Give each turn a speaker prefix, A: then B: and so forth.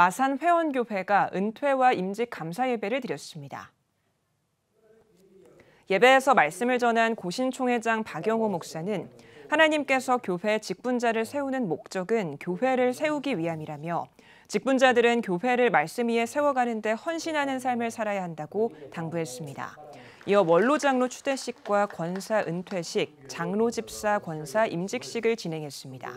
A: 마산 회원교회가 은퇴와 임직 감사 예배를 드렸습니다. 예배에서 말씀을 전한 고신총회장 박영호 목사는 하나님께서 교회 직분자를 세우는 목적은 교회를 세우기 위함이라며 직분자들은 교회를 말씀 위에 세워가는 데 헌신하는 삶을 살아야 한다고 당부했습니다. 이어 원로장로 추대식과 권사 은퇴식, 장로집사 권사 임직식을 진행했습니다.